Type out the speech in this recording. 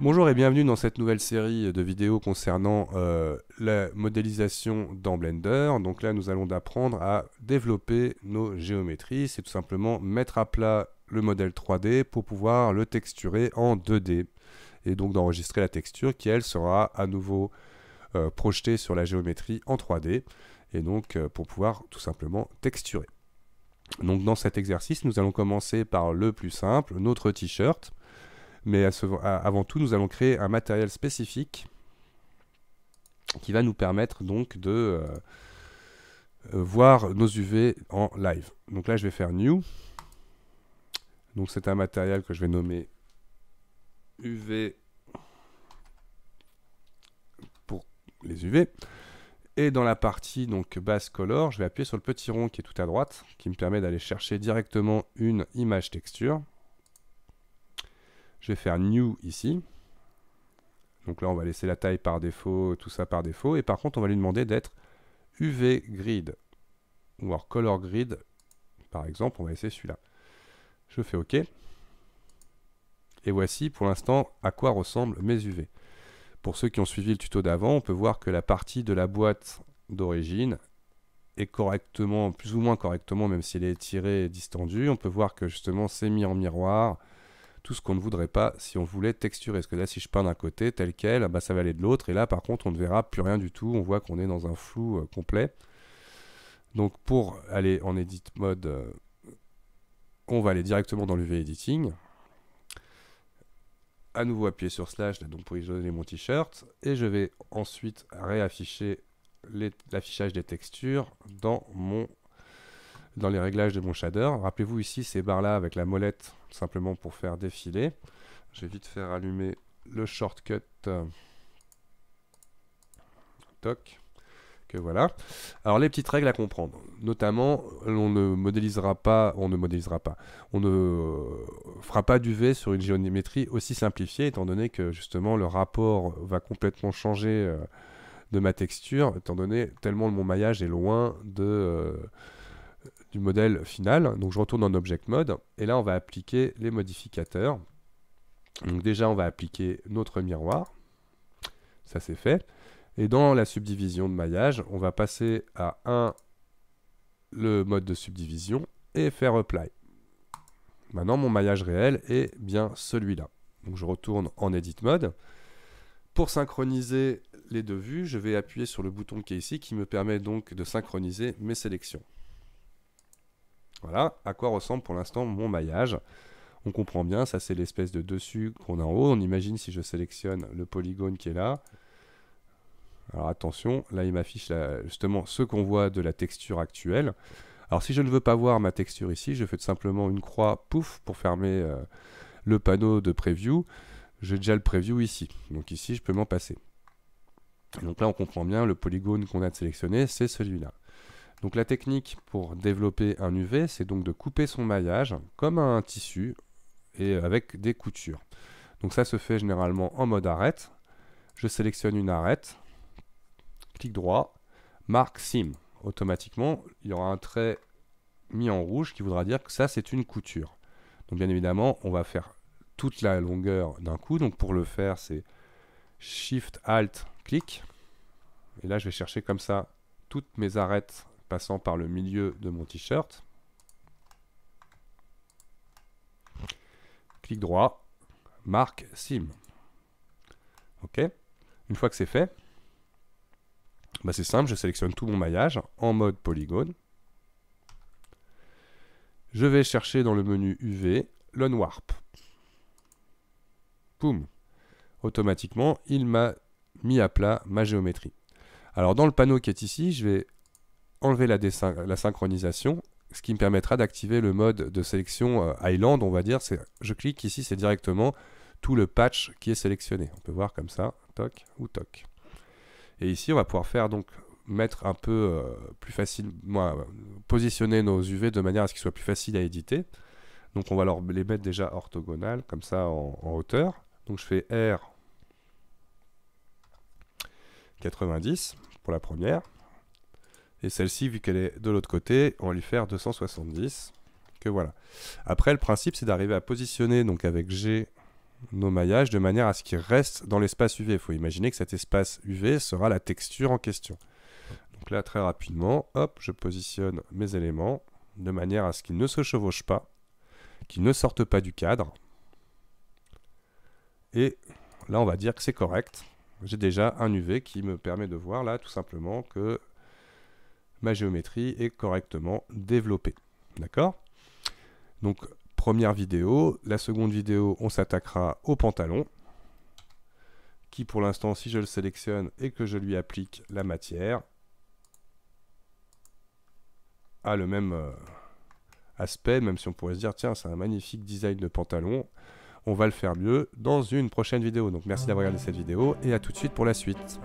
Bonjour et bienvenue dans cette nouvelle série de vidéos concernant euh, la modélisation dans Blender. Donc là, nous allons apprendre à développer nos géométries. C'est tout simplement mettre à plat le modèle 3D pour pouvoir le texturer en 2D. Et donc d'enregistrer la texture qui, elle, sera à nouveau euh, projetée sur la géométrie en 3D. Et donc euh, pour pouvoir tout simplement texturer. Donc dans cet exercice, nous allons commencer par le plus simple, notre t-shirt. Mais avant tout, nous allons créer un matériel spécifique qui va nous permettre donc de euh, euh, voir nos UV en live. Donc là, je vais faire New. Donc c'est un matériel que je vais nommer UV pour les UV. Et dans la partie donc base color, je vais appuyer sur le petit rond qui est tout à droite, qui me permet d'aller chercher directement une image texture. Je vais faire new ici. Donc là, on va laisser la taille par défaut, tout ça par défaut. Et par contre, on va lui demander d'être UV grid ou alors color grid. Par exemple, on va laisser celui-là. Je fais OK. Et voici pour l'instant à quoi ressemblent mes UV. Pour ceux qui ont suivi le tuto d'avant, on peut voir que la partie de la boîte d'origine est correctement, plus ou moins correctement, même si elle est tiré et distendue. On peut voir que justement c'est mis en miroir, tout ce qu'on ne voudrait pas si on voulait texturer. Parce que là, si je peins d'un côté tel quel, bah, ça va aller de l'autre. Et là, par contre, on ne verra plus rien du tout. On voit qu'on est dans un flou euh, complet. Donc pour aller en edit mode, euh, on va aller directement dans l'UV editing. À nouveau appuyer sur slash là, donc pour isoler mon t-shirt. Et je vais ensuite réafficher l'affichage des textures dans mon dans les réglages de mon shader. Rappelez-vous ici ces barres-là avec la molette, simplement pour faire défiler. Je vais vite faire allumer le shortcut. Euh, toc. Que voilà. Alors les petites règles à comprendre. Notamment, on ne modélisera pas, on ne modélisera pas, on ne euh, fera pas du V sur une géométrie aussi simplifiée, étant donné que justement le rapport va complètement changer euh, de ma texture, étant donné tellement mon maillage est loin de, du modèle final. Donc je retourne en object mode et là on va appliquer les modificateurs. Donc déjà on va appliquer notre miroir. Ça c'est fait. Et dans la subdivision de maillage, on va passer à 1 le mode de subdivision et faire apply. Maintenant mon maillage réel est bien celui-là. Donc je retourne en edit mode. Pour synchroniser les deux vues, je vais appuyer sur le bouton qui est ici qui me permet donc de synchroniser mes sélections. Voilà à quoi ressemble pour l'instant mon maillage. On comprend bien, ça c'est l'espèce de dessus qu'on a en haut. On imagine si je sélectionne le polygone qui est là. Alors attention, là il m'affiche justement ce qu'on voit de la texture actuelle. Alors si je ne veux pas voir ma texture ici, je fais tout simplement une croix pouf pour fermer euh, le panneau de preview. J'ai déjà le preview ici, donc ici je peux m'en passer. donc là on comprend bien le polygone qu'on a sélectionné, c'est celui-là. Donc la technique pour développer un UV, c'est donc de couper son maillage comme un tissu et euh, avec des coutures. Donc ça se fait généralement en mode arête. Je sélectionne une arête, clic droit, marque sim. Automatiquement, il y aura un trait mis en rouge qui voudra dire que ça c'est une couture. Donc bien évidemment, on va faire toute la longueur d'un coup. Donc pour le faire, c'est Shift Alt clic. Et là, je vais chercher comme ça toutes mes arêtes passant par le milieu de mon t-shirt. Clic droit, marque sim. OK. Une fois que c'est fait, bah c'est simple, je sélectionne tout mon maillage en mode polygone. Je vais chercher dans le menu UV le Warp. Poum Automatiquement, il m'a mis à plat ma géométrie. Alors dans le panneau qui est ici, je vais enlever la, la synchronisation, ce qui me permettra d'activer le mode de sélection euh, Island, on va dire. Je clique ici, c'est directement tout le patch qui est sélectionné. On peut voir comme ça, toc ou toc. Et ici, on va pouvoir faire donc mettre un peu euh, plus facile positionner nos UV de manière à ce qu'ils soient plus faciles à éditer. Donc on va leur, les mettre déjà orthogonales, comme ça en, en hauteur. Donc je fais R 90 pour la première. Et celle-ci, vu qu'elle est de l'autre côté, on va lui faire 270. Que voilà. Après, le principe, c'est d'arriver à positionner donc avec G nos maillages de manière à ce qu'ils restent dans l'espace UV. Il faut imaginer que cet espace UV sera la texture en question. Donc là, très rapidement, hop, je positionne mes éléments de manière à ce qu'ils ne se chevauchent pas, qu'ils ne sortent pas du cadre. Et là, on va dire que c'est correct. J'ai déjà un UV qui me permet de voir là, tout simplement, que ma géométrie est correctement développée. D'accord Donc, première vidéo. La seconde vidéo, on s'attaquera au pantalon, qui pour l'instant, si je le sélectionne et que je lui applique la matière, a le même euh, aspect, même si on pourrait se dire, tiens, c'est un magnifique design de pantalon. On va le faire mieux dans une prochaine vidéo. Donc merci d'avoir regardé cette vidéo et à tout de suite pour la suite.